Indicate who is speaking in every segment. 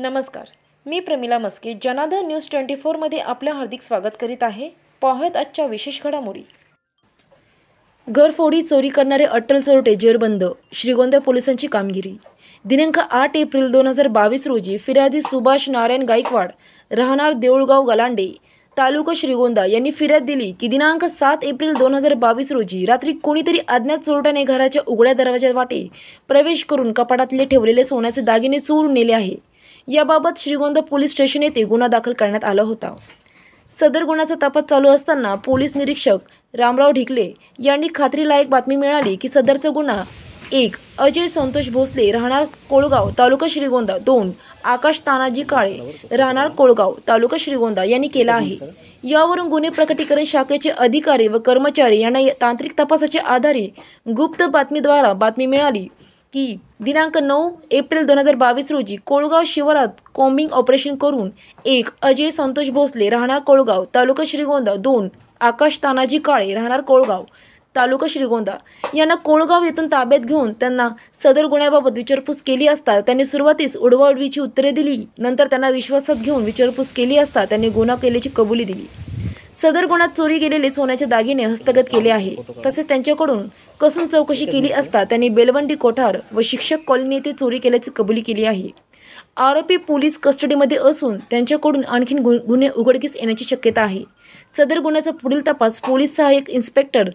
Speaker 1: नमस्कार मी Pramila Maske Janadhan News twenty फोरमध्ये आपलं हार्दिक स्वागत करीत आहे पाहत आजच्या विशेष घडामोडी घरफोडी चोरी करणारे अटल चोरटे जेरबंद श्रीगोंदा पोलिसांची कामगिरी दिनांक आठ एप्रिल दोन हजार बावीस रोजी फिर्यादी सुभाष नारायण गायकवाड राहणार देऊळगाव गलांडे तालुका श्रीगोंदा यांनी फिर्याद दिली की दिनांक सात एप्रिल दोन हजार बावीस रोजी रात्री कोणीतरी अज्ञात चोरट्याने घराच्या उघड्या दरवाजा वाटे प्रवेश करून कपाटातले ठेवलेले सोन्याचे दागिने चोरून नेले आहे याबाबत श्रीगोंदा पोलीस स्टेशन येथे गुन्हा दाखल करण्यात आला होता सदर गुन्ह्याचा तपास चालू असताना पोलीस निरीक्षक रामराव ढिकले यांनी खात्रीलायक बातमी मिळाली की सदरचा गुन्हा एक अजय संतोष भोसले राहणार कोळगाव तालुका श्रीगोंदा दोन आकाश तानाजी काळे राहणार कोळगाव तालुका श्रीगोंदा यांनी केला आहे यावरून गुन्हे प्रकटीकरण शाखेचे अधिकारी व कर्मचारी यांना तांत्रिक तपासाच्या आधारे गुप्त बातमीद्वारा बातमी मिळाली की दिनांक नऊ एप्रिल दोन हजार बावीस रोजी कोळगाव शिवारात कॉम्बिंग ऑपरेशन करून एक अजय संतोष भोसले राहणार कोळगाव तालुका श्रीगोंदा दोन आकाश तानाजी काळे राहणार कोळगाव तालुका श्रीगोंदा यांना कोळगाव येथून ताब्यात घेऊन त्यांना सदर गुन्ह्याबाबत विचारपूस केली असता त्यांनी सुरुवातीस उडवाउडवीची उत्तरे दिली नंतर त्यांना विश्वासात घेऊन विचारपूस केली असता त्यांनी गुन्हा केल्याची कबुली दिली सदर गुणात चोरी केलेले सोन्याचे दागिने हस्तगत केले आहे तसेच त्यांच्याकडून कसून चौकशी केली असता त्यांनी बेलवंडी कोठार व शिक्षक कॉलनी येथे चोरी केल्याची कबुली केली आहे आरोपी पोलीस कस्टडीमध्ये असून त्यांच्याकडून आणखी गुन्हे उघडकीस येण्याची शक्यता आहे सदर गुन्ह्याचा पुढील तपास पोलीस सहाय्यक इन्स्पेक्टर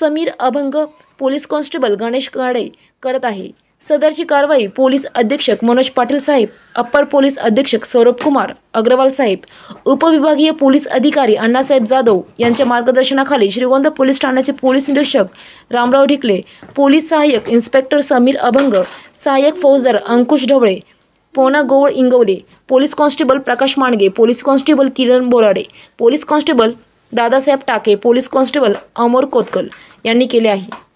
Speaker 1: समीर अभंग पोलीस कॉन्स्टेबल गणेश गाडे करत आहे सदरची कारवाई पोलीस अधीक्षक मनोज पाटील साहेब अप्पर पोलीस अधीक्षक सौरभ कुमार अग्रवाल साहेब उपविभागीय पोलीस अधिकारी अण्णासाहेब जाधव यांच्या मार्गदर्शनाखाली श्रीगोंद पोलीस ठाण्याचे पोलीस निरीक्षक रामराव ढिकले पोलीस सहाय्यक इन्स्पेक्टर समीर अभंग सहाय्यक फौजदार अंकुश ढवळे पोना Goval Ingawale police constable Prakash Mandge police constable Kiran Borade police constable Dadasaheb Take police constable अमोर कोतकल यांनी केले आहे